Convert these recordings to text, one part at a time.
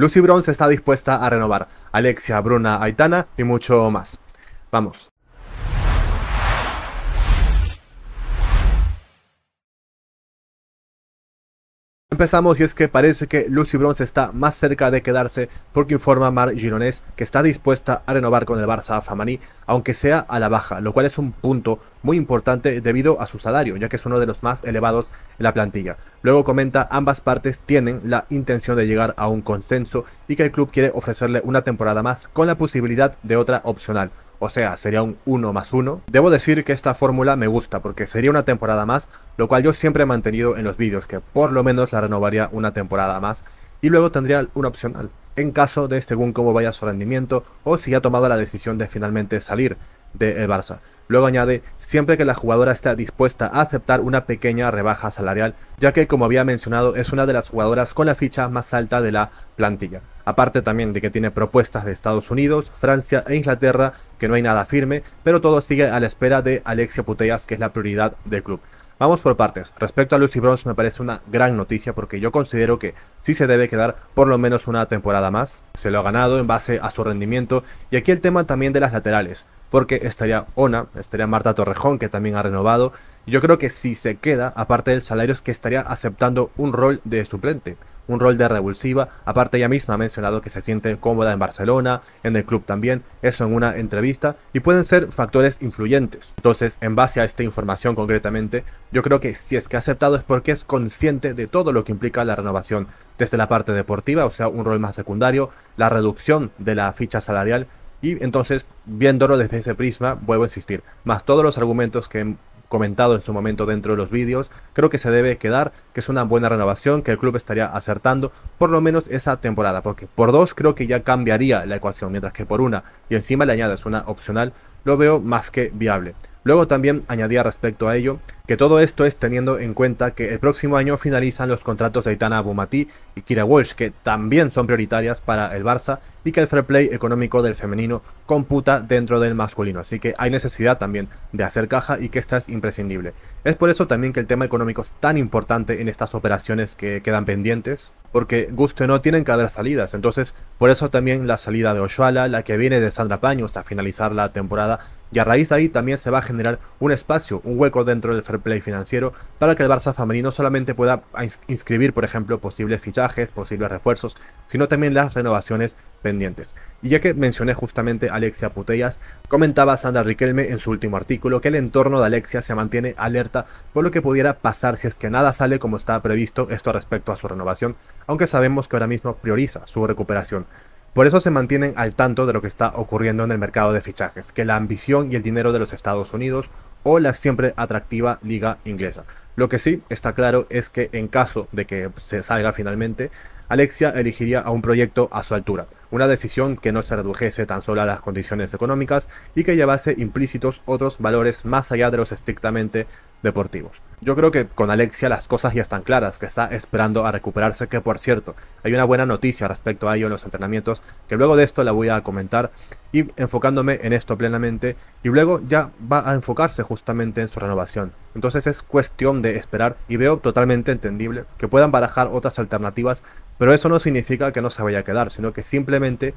Lucy Bronze está dispuesta a renovar. Alexia, Bruna, Aitana y mucho más. Vamos. Empezamos y es que parece que Lucy Bronze está más cerca de quedarse porque informa Mar Gironés que está dispuesta a renovar con el Barça a aunque sea a la baja, lo cual es un punto muy importante debido a su salario, ya que es uno de los más elevados en la plantilla. Luego comenta ambas partes tienen la intención de llegar a un consenso y que el club quiere ofrecerle una temporada más con la posibilidad de otra opcional o sea, sería un 1 más 1. Debo decir que esta fórmula me gusta porque sería una temporada más, lo cual yo siempre he mantenido en los vídeos, que por lo menos la renovaría una temporada más y luego tendría una opcional, en caso de según cómo vaya su rendimiento o si ha tomado la decisión de finalmente salir del de Barça. Luego añade, siempre que la jugadora está dispuesta a aceptar una pequeña rebaja salarial, ya que como había mencionado es una de las jugadoras con la ficha más alta de la plantilla. Aparte también de que tiene propuestas de Estados Unidos, Francia e Inglaterra, que no hay nada firme, pero todo sigue a la espera de Alexia Putellas, que es la prioridad del club. Vamos por partes. Respecto a Lucy Bronze me parece una gran noticia porque yo considero que sí se debe quedar por lo menos una temporada más. Se lo ha ganado en base a su rendimiento y aquí el tema también de las laterales, porque estaría Ona, estaría Marta Torrejón que también ha renovado. Yo creo que si se queda, aparte del salario es que estaría aceptando un rol de suplente, un rol de revulsiva. Aparte ella misma ha mencionado que se siente cómoda en Barcelona, en el club también, eso en una entrevista, y pueden ser factores influyentes. Entonces, en base a esta información concretamente, yo creo que si es que ha aceptado es porque es consciente de todo lo que implica la renovación, desde la parte deportiva, o sea, un rol más secundario, la reducción de la ficha salarial, y entonces, viéndolo desde ese prisma, vuelvo a insistir, más todos los argumentos que comentado en su momento dentro de los vídeos. Creo que se debe quedar, que es una buena renovación, que el club estaría acertando por lo menos esa temporada, porque por dos creo que ya cambiaría la ecuación, mientras que por una y encima le añades una opcional, lo veo más que viable. Luego también añadía respecto a ello que todo esto es teniendo en cuenta que el próximo año finalizan los contratos de Aitana Abumati y Kira Walsh, que también son prioritarias para el Barça y que el fair play económico del femenino computa dentro del masculino, así que hay necesidad también de hacer caja y que esta es imprescindible. Es por eso también que el tema económico es tan importante en estas operaciones que quedan pendientes porque guste no tienen que haber salidas. Entonces, por eso también la salida de Oshuala, la que viene de Sandra Paños a finalizar la temporada, y a raíz de ahí también se va a generar un espacio, un hueco dentro del fair play financiero para que el Barça femenino solamente pueda inscribir, por ejemplo, posibles fichajes, posibles refuerzos, sino también las renovaciones pendientes. Y ya que mencioné justamente a Alexia Putellas, comentaba Sandra Riquelme en su último artículo que el entorno de Alexia se mantiene alerta por lo que pudiera pasar si es que nada sale como estaba previsto esto respecto a su renovación, aunque sabemos que ahora mismo prioriza su recuperación. Por eso se mantienen al tanto de lo que está ocurriendo en el mercado de fichajes, que la ambición y el dinero de los Estados Unidos o la siempre atractiva liga inglesa. Lo que sí está claro es que en caso de que se salga finalmente, Alexia elegiría a un proyecto a su altura, una decisión que no se redujese tan solo a las condiciones económicas y que llevase implícitos otros valores más allá de los estrictamente deportivos. Yo creo que con Alexia las cosas ya están claras, que está esperando a recuperarse, que por cierto, hay una buena noticia respecto a ello en los entrenamientos, que luego de esto la voy a comentar y enfocándome en esto plenamente, y luego ya va a enfocarse justamente en su renovación. Entonces es cuestión de esperar y veo totalmente entendible que puedan barajar otras alternativas, pero eso no significa que no se vaya a quedar, sino que simplemente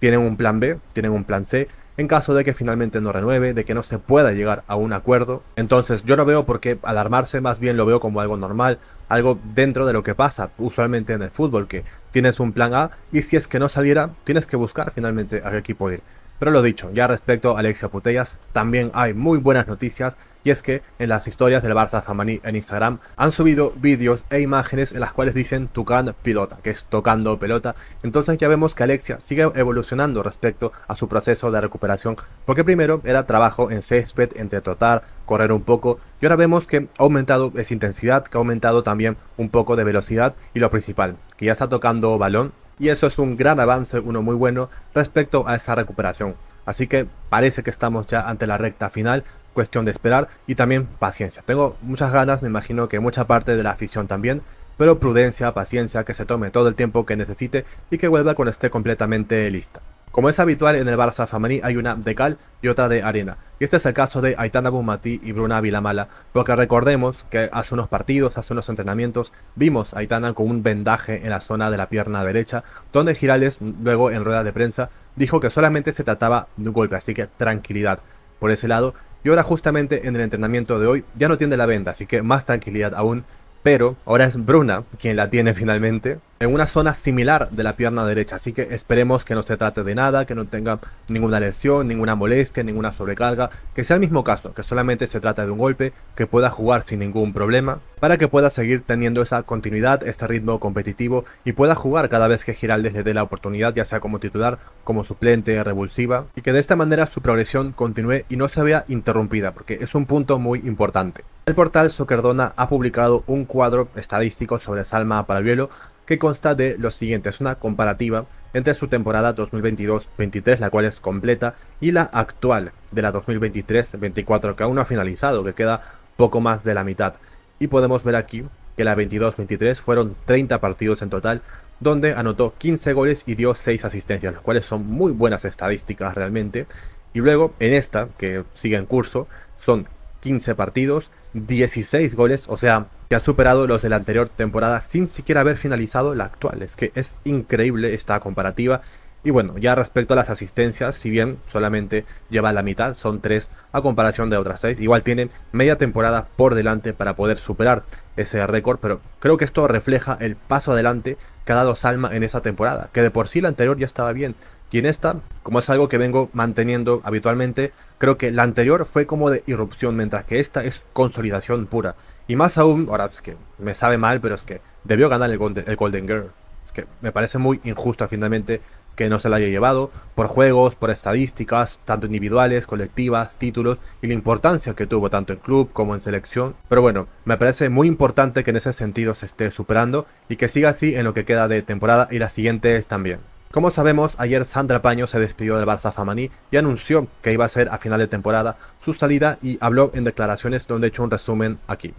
tienen un plan B, tienen un plan C, en caso de que finalmente no renueve, de que no se pueda llegar a un acuerdo. Entonces yo no veo por qué alarmarse, más bien lo veo como algo normal, algo dentro de lo que pasa usualmente en el fútbol, que tienes un plan A y si es que no saliera, tienes que buscar finalmente a qué equipo ir. Pero lo dicho, ya respecto a Alexia Putellas, también hay muy buenas noticias y es que en las historias del Barça Famaní en Instagram han subido vídeos e imágenes en las cuales dicen Tucán Pilota, que es tocando pelota. Entonces ya vemos que Alexia sigue evolucionando respecto a su proceso de recuperación, porque primero era trabajo en césped, entre trotar, correr un poco, y ahora vemos que ha aumentado esa intensidad, que ha aumentado también un poco de velocidad y lo principal, que ya está tocando balón y eso es un gran avance, uno muy bueno respecto a esa recuperación. Así que parece que estamos ya ante la recta final, cuestión de esperar y también paciencia. Tengo muchas ganas, me imagino que mucha parte de la afición también, pero prudencia, paciencia, que se tome todo el tiempo que necesite y que vuelva cuando esté completamente lista. Como es habitual en el Barça femení hay una de cal y otra de arena. Y este es el caso de Aitana Bumati y Bruna Vilamala, porque recordemos que hace unos partidos, hace unos entrenamientos, vimos a Aitana con un vendaje en la zona de la pierna derecha, donde Girales luego en rueda de prensa dijo que solamente se trataba de un golpe, así que tranquilidad por ese lado. Y ahora justamente en el entrenamiento de hoy ya no tiene la venda, así que más tranquilidad aún, pero ahora es Bruna quien la tiene finalmente, en una zona similar de la pierna derecha, así que esperemos que no se trate de nada, que no tenga ninguna lesión, ninguna molestia, ninguna sobrecarga, que sea el mismo caso, que solamente se trate de un golpe, que pueda jugar sin ningún problema, para que pueda seguir teniendo esa continuidad, ese ritmo competitivo y pueda jugar cada vez que Giraldes le dé la oportunidad, ya sea como titular, como suplente, revulsiva, y que de esta manera su progresión continúe y no se vea interrumpida, porque es un punto muy importante. El portal Dona ha publicado un cuadro estadístico sobre Salma Parabielo, que consta de lo siguiente, una comparativa entre su temporada 2022-23, la cual es completa, y la actual de la 2023-24, que aún no ha finalizado, que queda poco más de la mitad. Y podemos ver aquí que la 22-23 fueron 30 partidos en total, donde anotó 15 goles y dio 6 asistencias, las cuales son muy buenas estadísticas realmente. Y luego en esta, que sigue en curso, son 15 partidos, 16 goles, o sea, que ha superado los de la anterior temporada sin siquiera haber finalizado la actual. Es que es increíble esta comparativa. Y bueno, ya respecto a las asistencias, si bien solamente lleva la mitad, son tres a comparación de otras seis igual tienen media temporada por delante para poder superar ese récord, pero creo que esto refleja el paso adelante que ha dado Salma en esa temporada, que de por sí la anterior ya estaba bien, y en esta, como es algo que vengo manteniendo habitualmente, creo que la anterior fue como de irrupción, mientras que esta es consolidación pura. Y más aún, ahora es pues, que me sabe mal, pero es que debió ganar el Golden, Girl. Es que me parece muy injusto finalmente que no se la haya llevado por juegos, por estadísticas, tanto individuales, colectivas, títulos y la importancia que tuvo tanto en club como en selección. Pero bueno, me parece muy importante que en ese sentido se esté superando y que siga así en lo que queda de temporada y las siguientes también. Como sabemos, ayer Sandra Paño se despidió del Barça famani y anunció que iba a ser a final de temporada su salida y habló en declaraciones donde he hecho un resumen aquí.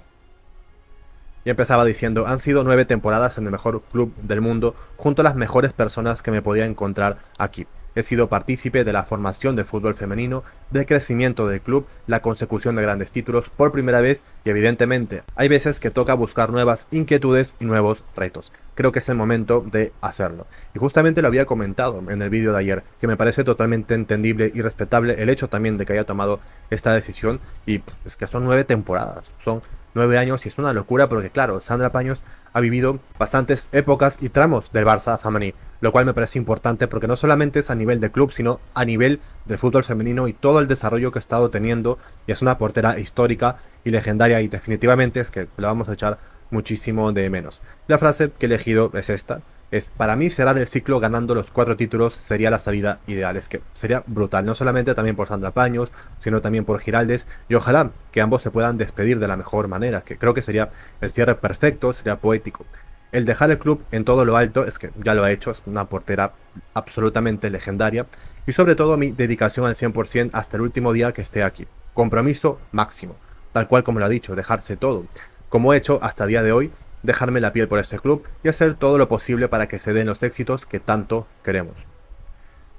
Y empezaba diciendo, han sido nueve temporadas en el mejor club del mundo, junto a las mejores personas que me podía encontrar aquí. He sido partícipe de la formación del fútbol femenino, del crecimiento del club, la consecución de grandes títulos por primera vez y evidentemente hay veces que toca buscar nuevas inquietudes y nuevos retos. Creo que es el momento de hacerlo. Y justamente lo había comentado en el vídeo de ayer, que me parece totalmente entendible y respetable el hecho también de que haya tomado esta decisión y es que son nueve temporadas, son años y es una locura porque, claro, Sandra Paños ha vivido bastantes épocas y tramos del Barça family lo cual me parece importante porque no solamente es a nivel de club, sino a nivel del fútbol femenino y todo el desarrollo que ha estado teniendo y es una portera histórica y legendaria y definitivamente es que la vamos a echar muchísimo de menos. La frase que he elegido es esta es para mí cerrar el ciclo ganando los cuatro títulos sería la salida ideal. Es que sería brutal, no solamente también por Sandra Paños, sino también por Giraldes. Y ojalá que ambos se puedan despedir de la mejor manera, que creo que sería el cierre perfecto, sería poético. El dejar el club en todo lo alto, es que ya lo ha hecho, es una portera absolutamente legendaria. Y sobre todo mi dedicación al 100% hasta el último día que esté aquí. Compromiso máximo, tal cual como lo ha dicho, dejarse todo. Como he hecho hasta el día de hoy, dejarme la piel por este club y hacer todo lo posible para que se den los éxitos que tanto queremos.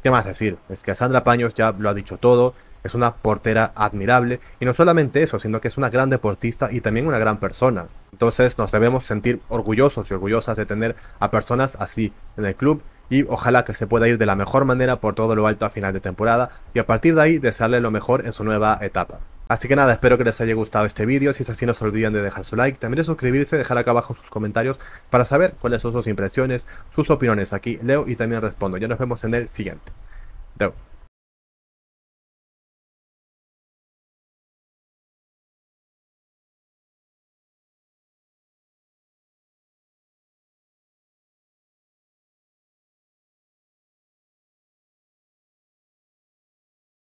¿Qué más decir? Es que Sandra Paños ya lo ha dicho todo, es una portera admirable y no solamente eso, sino que es una gran deportista y también una gran persona. Entonces nos debemos sentir orgullosos y orgullosas de tener a personas así en el club y ojalá que se pueda ir de la mejor manera por todo lo alto a final de temporada y a partir de ahí desearle lo mejor en su nueva etapa. Así que nada, espero que les haya gustado este vídeo, si es así no se olviden de dejar su like, también de suscribirse, dejar acá abajo sus comentarios para saber cuáles son sus impresiones, sus opiniones, aquí leo y también respondo, ya nos vemos en el siguiente. Chao.